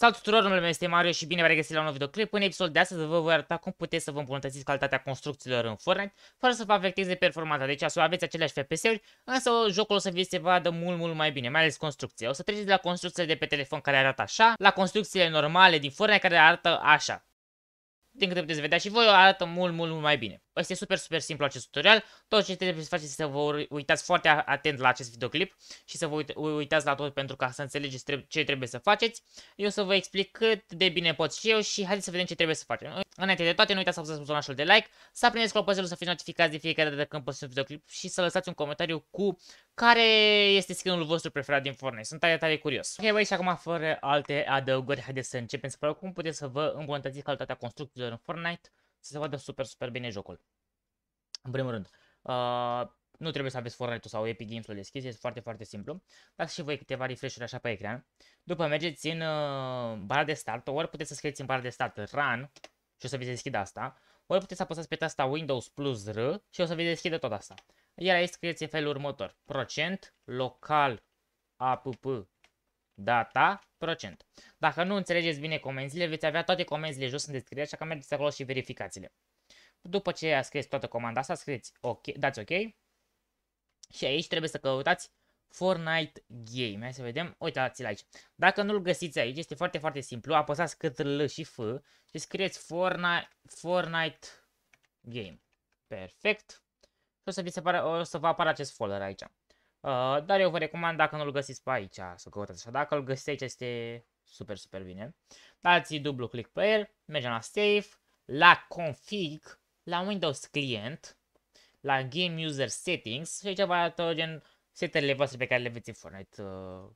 Salut tuturor, numele meu este Mario și bine v-am regăsit la un nou videoclip. În episodul de astăzi vă voi arăta cum puteți să vă îmbunătățiți calitatea construcțiilor în Fortnite, fără să vă afecteze performanța. Deci să aveți aceleași FPS-uri, însă jocul o să vi se vadă mult, mult mai bine, mai ales construcția. O să treceți de la construcțiile de pe telefon care arată așa, la construcțiile normale din Fortnite care arată așa. Din câte puteți vedea și voi, o arată mult, mult, mult mai bine. Este super, super simplu acest tutorial. Tot ce trebuie să faceți este să vă uitați foarte atent la acest videoclip și să vă uitați la tot pentru ca să înțelegeți ce trebuie să faceți. Eu să vă explic cât de bine pot și eu și haideți să vedem ce trebuie să facem. Înainte de toate, nu uitați să apăsați butonul de like, să aprindeți clopoțelul să fiți notificați de fiecare dată când postez un videoclip și să lăsați un comentariu cu care este skinul vostru preferat din Fortnite. Sunt tare, tare curios. Ok, băi, și acum fără alte adăugări, haideți să începem să vedem cum puteți să vă îmbunătățiți calitatea construcțiilor în Fortnite să se vadă super, super bine jocul. În primul rând, uh, nu trebuie să aveți Fortnite-ul sau Epic Games-ul deschis, este foarte, foarte simplu. Dați și voi câteva refresh-uri așa pe ecran. După mergeți în uh, bara de start, ori puteți să scrieți în bara de start Run și o să vi se deschidă asta, ori puteți să apăsați pe tasta Windows plus R și o să vi se deschidă tot asta. Iar aici scrieți în felul următor, procent local app data, procent. Dacă nu înțelegeți bine comenzile, veți avea toate comenzile jos în descriere, așa că mergeți acolo și verificați-le. După ce a scris toată comanda asta, scrieți OK, dați OK. Și aici trebuie să căutați Fortnite Game. Hai să vedem. Uitați-l aici. Dacă nu-l găsiți aici, este foarte, foarte simplu. Apăsați Ctrl și F și scrieți Fortnite, Fortnite Game. Perfect. Și o să, vi se pare, o să vă apară acest folder aici. Uh, dar eu vă recomand dacă nu-l găsiți pe aici să căutați așa. Dacă îl găsiți aici este super, super bine. Dați dublu click pe el, mergem la save, la config la Windows Client, la Game User Settings și aici vă arată gen setările voastre pe care le veți în Fortnite uh,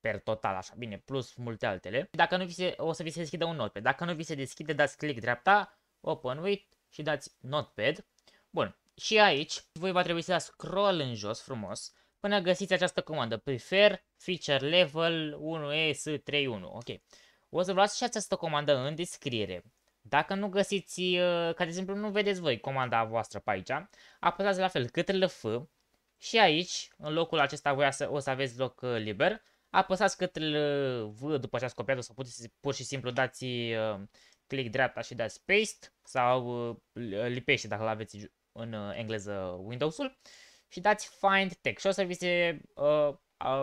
per total, așa, bine, plus multe altele. Dacă nu vi se, o să vi se deschidă un notepad. Dacă nu vi se deschide, dați click dreapta, open with și dați notepad. Bun, și aici voi va trebui să dați scroll în jos frumos până găsiți această comandă, prefer feature level 1 s 31 ok. O să vă și această comandă în descriere. Dacă nu găsiți, uh, ca de exemplu nu vedeți voi comanda voastră pe aici, apăsați la fel CTRL-F și aici, în locul acesta voi să, o să aveți loc uh, liber, apăsați ctrl V după ce ați copiat, o să puteți pur și simplu dați uh, click dreapta și dați paste sau lipește dacă l-aveți în engleză Windows-ul și dați find text și o să vi se uh,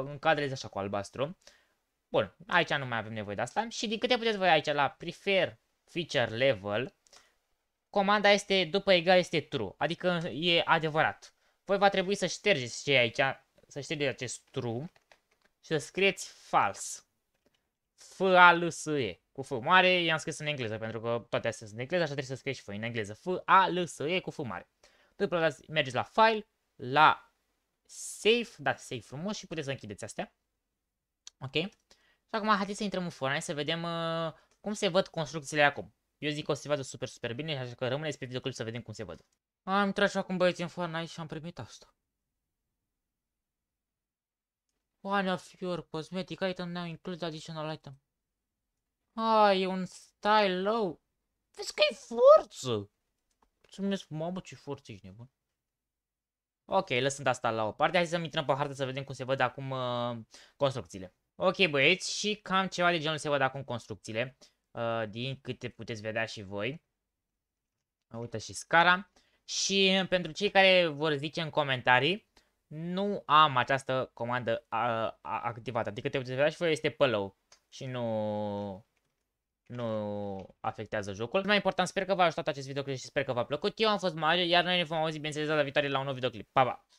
încadreze așa cu albastru. Bun, aici nu mai avem nevoie de asta și din câte puteți voi aici la prefer feature level, comanda este după egal este true, adică e adevărat. Voi va trebui să ștergeți ce e aici, să ștergeți acest true și să scrieți fals. f a l s e cu f mare, i-am scris în engleză, pentru că toate astea sunt în engleză, așa trebuie să scrieți și f în engleză. f a l s e cu f mare. După aceea, mergeți la file, la save, dați save frumos și puteți să închideți astea. Ok? Și acum haideți să intrăm în Fortnite să vedem uh, cum se văd construcțiile acum? Eu zic că o să se vadă super, super bine, așa că rămâneți pe videoclip să vedem cum se văd. Am intrat și acum băieți în Fortnite și am primit asta. One of your cosmetic item now includes additional item. Ah, e un style low. Vezi că e forță! Mulțumesc, mamă, ce forță ești nebun. Ok, lăsând asta la o parte, hai să intrăm pe hartă să vedem cum se văd acum uh, construcțiile. Ok, băieți, și cam ceva de genul se văd acum construcțiile. Uh, din câte puteți vedea și voi. Uh, uite și scara. Și uh, pentru cei care vor zice în comentarii, nu am această comandă activată. Adică te puteți vedea și voi este pălău și nu nu afectează jocul. Mai important, sper că v-a ajutat acest videoclip și sper că v-a plăcut. Eu am fost Mario, iar noi ne vom auzi, bineînțeles, la viitoare la un nou videoclip. Pa, pa!